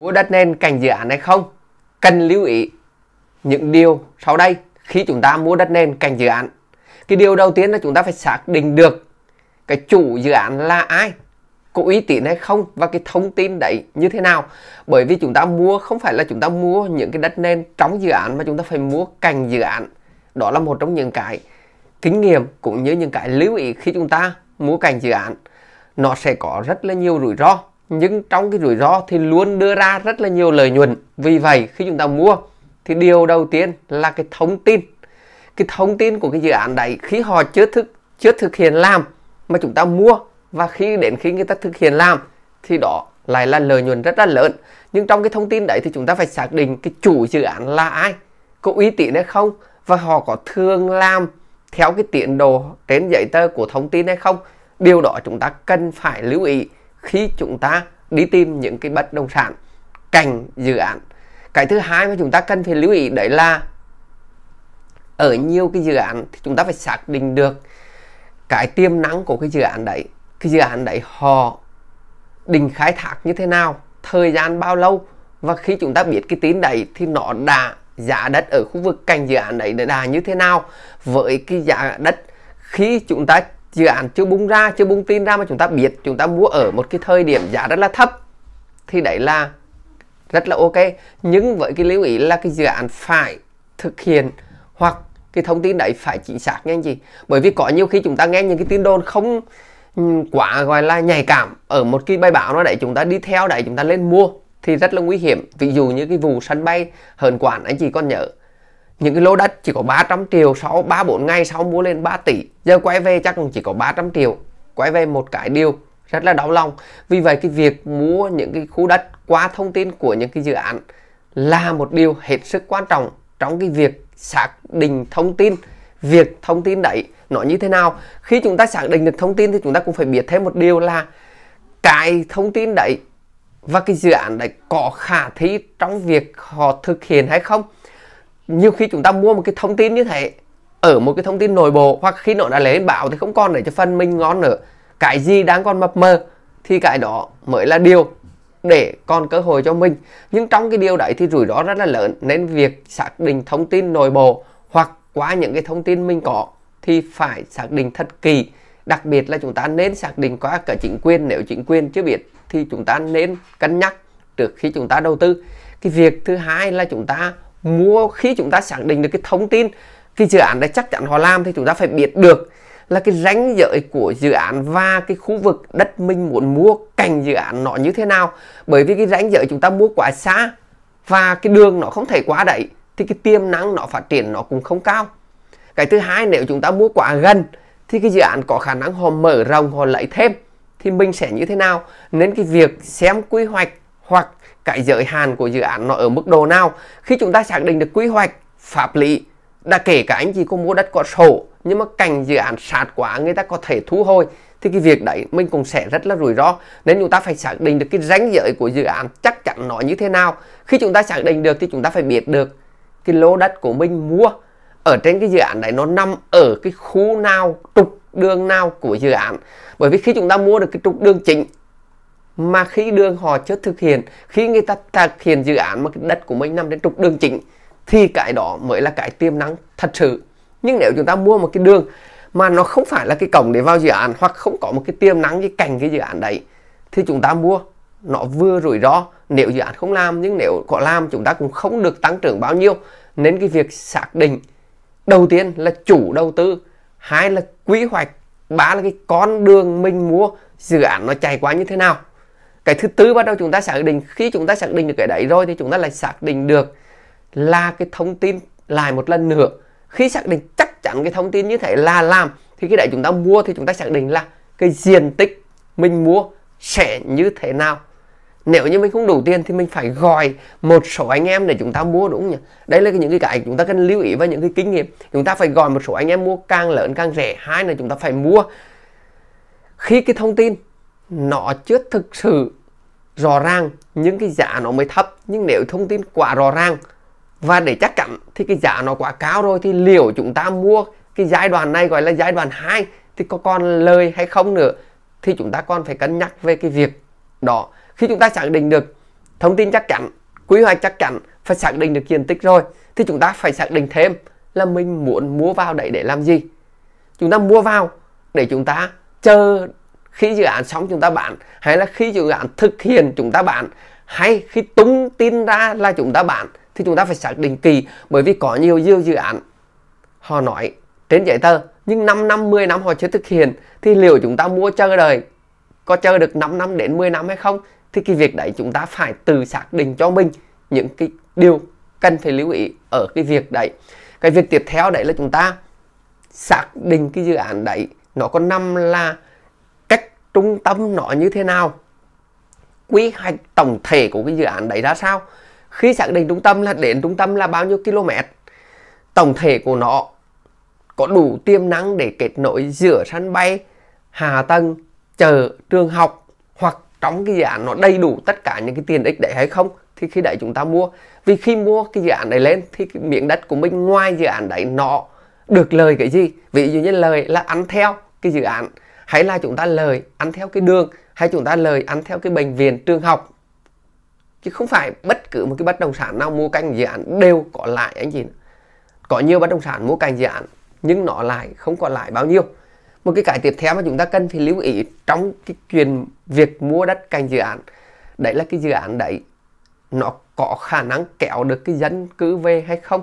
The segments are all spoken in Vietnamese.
mua đất nền cạnh dự án hay không cần lưu ý những điều sau đây khi chúng ta mua đất nền cạnh dự án cái điều đầu tiên là chúng ta phải xác định được cái chủ dự án là ai có uy tín hay không và cái thông tin đấy như thế nào bởi vì chúng ta mua không phải là chúng ta mua những cái đất nền trong dự án mà chúng ta phải mua cạnh dự án đó là một trong những cái kinh nghiệm cũng như những cái lưu ý khi chúng ta mua cạnh dự án nó sẽ có rất là nhiều rủi ro nhưng trong cái rủi ro thì luôn đưa ra rất là nhiều lợi nhuận vì vậy khi chúng ta mua thì điều đầu tiên là cái thông tin cái thông tin của cái dự án đấy khi họ chưa thực chưa thực hiện làm mà chúng ta mua và khi đến khi người ta thực hiện làm thì đó lại là lợi nhuận rất là lớn nhưng trong cái thông tin đấy thì chúng ta phải xác định cái chủ dự án là ai có uy tín hay không và họ có thường làm theo cái tiến độ trên giấy tờ của thông tin hay không điều đó chúng ta cần phải lưu ý khi chúng ta đi tìm những cái bất động sản cành dự án cái thứ hai mà chúng ta cần phải lưu ý đấy là ở nhiều cái dự án thì chúng ta phải xác định được cái tiềm năng của cái dự án đấy cái dự án đấy họ định khai thác như thế nào thời gian bao lâu và khi chúng ta biết cái tín đấy thì nó đã giá đất ở khu vực cạnh dự án đấy đã như thế nào với cái giá đất khi chúng ta dự án chưa bung ra chưa bung tin ra mà chúng ta biết chúng ta mua ở một cái thời điểm giá rất là thấp thì đấy là rất là ok nhưng với cái lưu ý là cái dự án phải thực hiện hoặc cái thông tin đấy phải chính xác nha anh chị bởi vì có nhiều khi chúng ta nghe những cái tin đồn không ừ, quá gọi là nhạy cảm ở một cái bài báo nó để chúng ta đi theo đấy chúng ta lên mua thì rất là nguy hiểm ví dụ như cái vụ sân bay hờn quản anh chị còn nhớ những cái lô đất chỉ có 300 triệu sau 3 4 ngày sau mua lên 3 tỷ giờ quay về chắc cũng chỉ có 300 triệu quay về một cái điều rất là đau lòng vì vậy cái việc mua những cái khu đất qua thông tin của những cái dự án là một điều hết sức quan trọng trong cái việc xác định thông tin việc thông tin đấy nó như thế nào khi chúng ta xác định được thông tin thì chúng ta cũng phải biết thêm một điều là cái thông tin đấy và cái dự án đấy có khả thi trong việc họ thực hiện hay không nhiều khi chúng ta mua một cái thông tin như thế ở một cái thông tin nội bộ hoặc khi nó đã lấy bảo thì không còn để cho phân minh ngon nữa cái gì đang còn mập mờ thì cái đó mới là điều để còn cơ hội cho mình nhưng trong cái điều đấy thì rủi ro rất là lớn nên việc xác định thông tin nội bộ hoặc qua những cái thông tin mình có thì phải xác định thật kỳ đặc biệt là chúng ta nên xác định qua cả chính quyền nếu chính quyền chưa biết thì chúng ta nên cân nhắc trước khi chúng ta đầu tư cái việc thứ hai là chúng ta mua khi chúng ta xác định được cái thông tin cái dự án đấy chắc chắn họ làm thì chúng ta phải biết được là cái ranh giới của dự án và cái khu vực đất mình muốn mua cạnh dự án nó như thế nào bởi vì cái ranh giới chúng ta mua quá xa và cái đường nó không thể quá đẩy thì cái tiềm năng nó phát triển nó cũng không cao cái thứ hai nếu chúng ta mua quá gần thì cái dự án có khả năng họ mở rộng họ lấy thêm thì mình sẽ như thế nào nên cái việc xem quy hoạch hoặc cái giới hạn của dự án nó ở mức độ nào khi chúng ta xác định được quy hoạch pháp lý đã kể cả anh chị có mua đất có sổ nhưng mà cành dự án sạt quá người ta có thể thu hồi thì cái việc đấy mình cũng sẽ rất là rủi ro nên chúng ta phải xác định được cái ranh giới của dự án chắc chắn nó như thế nào khi chúng ta xác định được thì chúng ta phải biết được cái lô đất của mình mua ở trên cái dự án đấy nó nằm ở cái khu nào trục đường nào của dự án bởi vì khi chúng ta mua được cái trục đường chính mà khi đường họ chưa thực hiện khi người ta thực hiện dự án mà cái đất của mình nằm trên trục đường chính thì cái đó mới là cái tiềm năng thật sự nhưng nếu chúng ta mua một cái đường mà nó không phải là cái cổng để vào dự án hoặc không có một cái tiềm năng cái cạnh cái dự án đấy thì chúng ta mua nó vừa rủi ro nếu dự án không làm nhưng nếu có làm chúng ta cũng không được tăng trưởng bao nhiêu nên cái việc xác định đầu tiên là chủ đầu tư hai là quy hoạch ba là cái con đường mình mua dự án nó chạy qua như thế nào cái thứ tư bắt đầu chúng ta xác định khi chúng ta xác định được cái đấy rồi thì chúng ta lại xác định được là cái thông tin lại một lần nữa khi xác định chắc chắn cái thông tin như thế là làm thì cái đấy chúng ta mua thì chúng ta xác định là cái diện tích mình mua sẽ như thế nào nếu như mình không đủ tiền thì mình phải gọi một số anh em để chúng ta mua đúng không nhỉ đây là những cái cái chúng ta cần lưu ý và những cái kinh nghiệm chúng ta phải gọi một số anh em mua càng lớn càng rẻ hai là chúng ta phải mua khi cái thông tin nó chưa thực sự rõ ràng những cái giá nó mới thấp nhưng nếu thông tin quá rõ ràng và để chắc chắn thì cái giá nó quá cao rồi thì liệu chúng ta mua cái giai đoạn này gọi là giai đoạn 2 thì có còn lời hay không nữa thì chúng ta còn phải cân nhắc về cái việc đó khi chúng ta xác định được thông tin chắc chắn quy hoạch chắc chắn phải xác định được diện tích rồi thì chúng ta phải xác định thêm là mình muốn mua vào đấy để làm gì chúng ta mua vào để chúng ta chờ khi dự án xong chúng ta bán hay là khi dự án thực hiện chúng ta bán hay khi tung tin ra là chúng ta bán thì chúng ta phải xác định kỳ bởi vì có nhiều dự án họ nói trên giấy tờ nhưng 5 năm 10 năm họ chưa thực hiện thì liệu chúng ta mua chờ đời có chờ được 5 năm đến 10 năm hay không thì cái việc đấy chúng ta phải tự xác định cho mình những cái điều cần phải lưu ý ở cái việc đấy cái việc tiếp theo đấy là chúng ta xác định cái dự án đấy nó có năm là trung tâm nó như thế nào quy hoạch tổng thể của cái dự án đấy ra sao khi xác định trung tâm là đến trung tâm là bao nhiêu km tổng thể của nó có đủ tiềm năng để kết nối giữa sân bay hà tầng chợ trường học hoặc trong cái dự án nó đầy đủ tất cả những cái tiền ích đấy hay không thì khi đấy chúng ta mua vì khi mua cái dự án này lên thì cái miếng đất của mình ngoài dự án đấy nó được lời cái gì ví dụ như lời là ăn theo cái dự án hay là chúng ta lời ăn theo cái đường hay chúng ta lời ăn theo cái bệnh viện trường học chứ không phải bất cứ một cái bất động sản nào mua canh dự án đều có lại anh chị có nhiều bất động sản mua canh dự án nhưng nó lại không có lại bao nhiêu một cái cái tiếp theo mà chúng ta cần phải lưu ý trong cái chuyện việc mua đất canh dự án đấy là cái dự án đấy nó có khả năng kéo được cái dân cư về hay không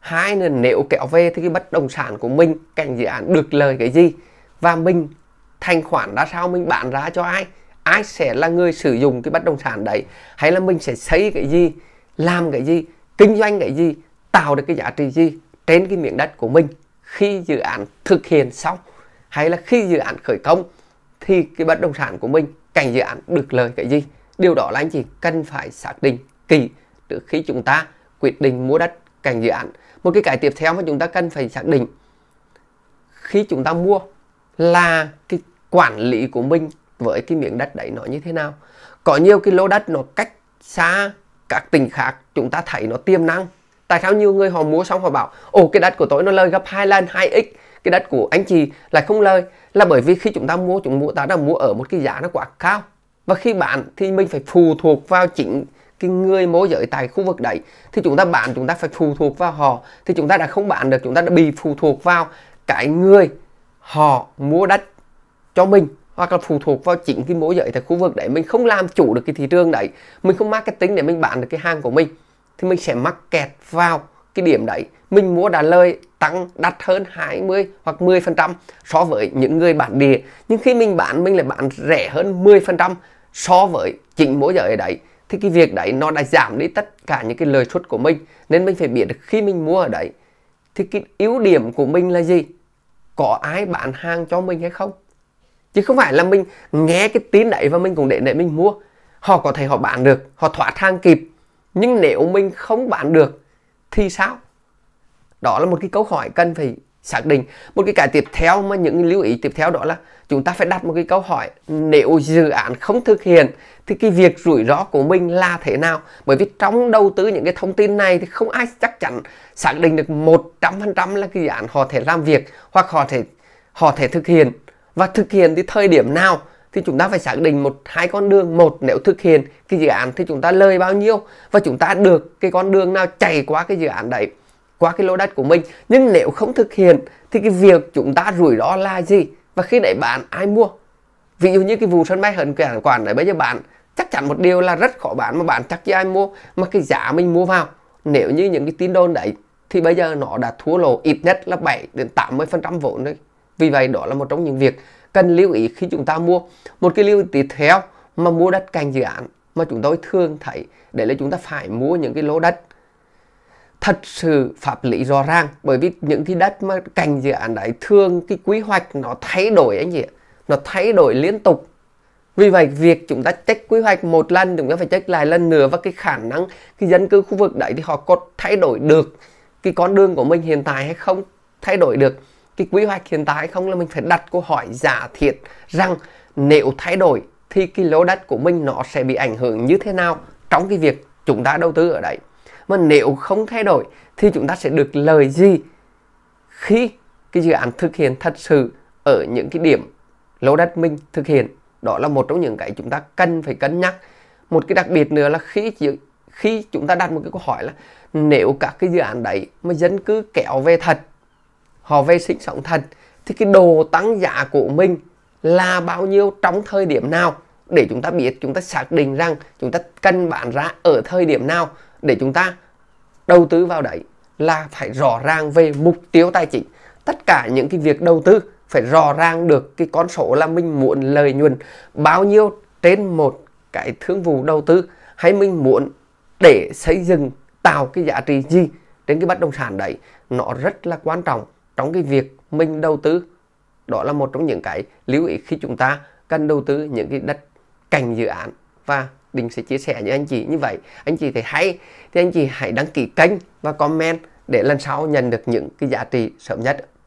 hai là nếu kéo về thì cái bất động sản của mình cạnh dự án được lời cái gì và mình thanh khoản ra sao mình bán ra cho ai ai sẽ là người sử dụng cái bất động sản đấy hay là mình sẽ xây cái gì làm cái gì kinh doanh cái gì tạo được cái giá trị gì trên cái miếng đất của mình khi dự án thực hiện xong hay là khi dự án khởi công thì cái bất động sản của mình cảnh dự án được lời cái gì điều đó là anh chị cần phải xác định kỹ trước khi chúng ta quyết định mua đất cảnh dự án một cái cái tiếp theo mà chúng ta cần phải xác định khi chúng ta mua là cái quản lý của mình với cái miếng đất đấy nó như thế nào có nhiều cái lô đất nó cách xa các tỉnh khác chúng ta thấy nó tiềm năng tại sao nhiều người họ mua xong họ bảo ồ cái đất của tôi nó lời gấp hai lần 2x cái đất của anh chị lại không lời là bởi vì khi chúng ta mua chúng ta đã mua ở một cái giá nó quá cao và khi bạn thì mình phải phụ thuộc vào chính cái người môi giới tại khu vực đấy thì chúng ta bán chúng ta phải phụ thuộc vào họ thì chúng ta đã không bán được chúng ta đã bị phụ thuộc vào cái người họ mua đất cho mình hoặc là phụ thuộc vào chính cái mối giới tại khu vực đấy mình không làm chủ được cái thị trường đấy mình không marketing để mình bán được cái hàng của mình thì mình sẽ mắc kẹt vào cái điểm đấy mình mua đá lời tăng đắt hơn 20 hoặc 10% so với những người bản địa nhưng khi mình bán mình lại bán rẻ hơn 10% so với chính mối giới ở đấy thì cái việc đấy nó đã giảm đi tất cả những cái lời suất của mình nên mình phải biết được khi mình mua ở đấy thì cái yếu điểm của mình là gì có ai bán hàng cho mình hay không chứ không phải là mình nghe cái tin đấy và mình cũng để để mình mua họ có thể họ bán được họ thỏa thang kịp nhưng nếu mình không bán được thì sao đó là một cái câu hỏi cần phải xác định một cái cái tiếp theo mà những lưu ý tiếp theo đó là chúng ta phải đặt một cái câu hỏi nếu dự án không thực hiện thì cái việc rủi ro của mình là thế nào bởi vì trong đầu tư những cái thông tin này thì không ai chắc chắn xác định được 100% là cái dự án họ thể làm việc hoặc họ thể họ thể thực hiện và thực hiện thì thời điểm nào thì chúng ta phải xác định một hai con đường một nếu thực hiện cái dự án thì chúng ta lời bao nhiêu và chúng ta được cái con đường nào chạy qua cái dự án đấy qua cái lô đất của mình nhưng nếu không thực hiện thì cái việc chúng ta rủi ro là gì và khi đấy bạn ai mua ví dụ như cái vụ sân bay hận quản quản đấy bây giờ bạn chắc chắn một điều là rất khó bán mà bạn chắc chứ ai mua mà cái giá mình mua vào nếu như những cái tin đồn đấy thì bây giờ nó đã thua lỗ ít nhất là 7 đến 80 phần trăm vốn đấy vì vậy đó là một trong những việc cần lưu ý khi chúng ta mua. Một cái lưu ý tiếp theo mà mua đất cạnh dự án mà chúng tôi thường thấy để là chúng ta phải mua những cái lô đất thật sự pháp lý rõ ràng bởi vì những cái đất mà cành dự án đấy thường cái quy hoạch nó thay đổi anh chị nó thay đổi liên tục vì vậy việc chúng ta check quy hoạch một lần chúng ta phải check lại lần nữa và cái khả năng cái dân cư khu vực đấy thì họ có thay đổi được cái con đường của mình hiện tại hay không thay đổi được cái quy hoạch hiện tại không là mình phải đặt câu hỏi giả thiết rằng nếu thay đổi thì cái lô đất của mình nó sẽ bị ảnh hưởng như thế nào trong cái việc chúng ta đầu tư ở đấy mà nếu không thay đổi thì chúng ta sẽ được lời gì khi cái dự án thực hiện thật sự ở những cái điểm lô đất mình thực hiện đó là một trong những cái chúng ta cần phải cân nhắc một cái đặc biệt nữa là khi khi chúng ta đặt một cái câu hỏi là nếu các cái dự án đấy mà dân cứ kéo về thật họ về sinh sống thần thì cái đồ tăng giá của mình là bao nhiêu trong thời điểm nào để chúng ta biết chúng ta xác định rằng chúng ta cần bán ra ở thời điểm nào để chúng ta đầu tư vào đấy là phải rõ ràng về mục tiêu tài chính tất cả những cái việc đầu tư phải rõ ràng được cái con số là mình muốn lợi nhuận bao nhiêu trên một cái thương vụ đầu tư hay mình muốn để xây dựng tạo cái giá trị gì trên cái bất động sản đấy nó rất là quan trọng trong cái việc mình đầu tư đó là một trong những cái lưu ý khi chúng ta cần đầu tư những cái đất cành dự án và Đình sẽ chia sẻ với anh chị như vậy anh chị thấy hay thì anh chị hãy đăng ký kênh và comment để lần sau nhận được những cái giá trị sớm nhất